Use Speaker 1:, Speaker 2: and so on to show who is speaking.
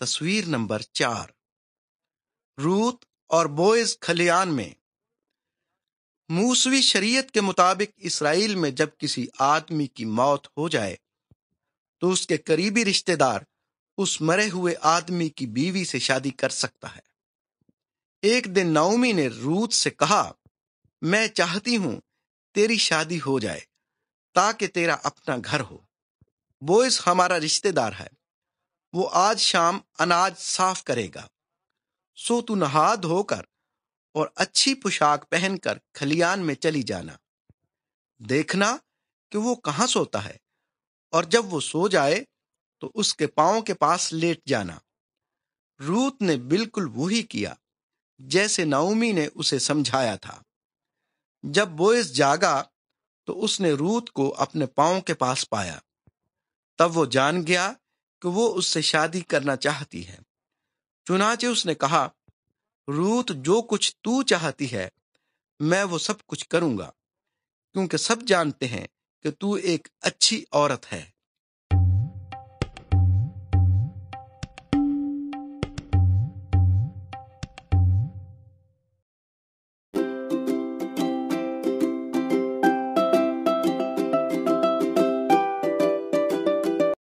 Speaker 1: तस्वीर नंबर चार रूत और बोयज खलियान में मूसवी शरीयत के मुताबिक इसराइल में जब किसी आदमी की मौत हो जाए तो उसके करीबी रिश्तेदार उस मरे हुए आदमी की बीवी से शादी कर सकता है एक दिन नौमी ने रूत से कहा मैं चाहती हूं तेरी शादी हो जाए ताकि तेरा अपना घर हो बोइस हमारा रिश्तेदार है वो आज शाम अनाज साफ करेगा सो तू नहा धोकर और अच्छी पोशाक पहनकर खलियान में चली जाना देखना कि वो कहां सोता है और जब वो सो जाए तो उसके पाओ के पास लेट जाना रूत ने बिल्कुल वही किया जैसे नाउमी ने उसे समझाया था जब बोइस जागा तो उसने रूत को अपने पाओ के पास पाया तब वो जान गया कि वो उससे शादी करना चाहती है चुनाचे उसने कहा रूत जो कुछ तू चाहती है मैं वो सब कुछ करूंगा क्योंकि सब जानते हैं कि तू एक अच्छी औरत है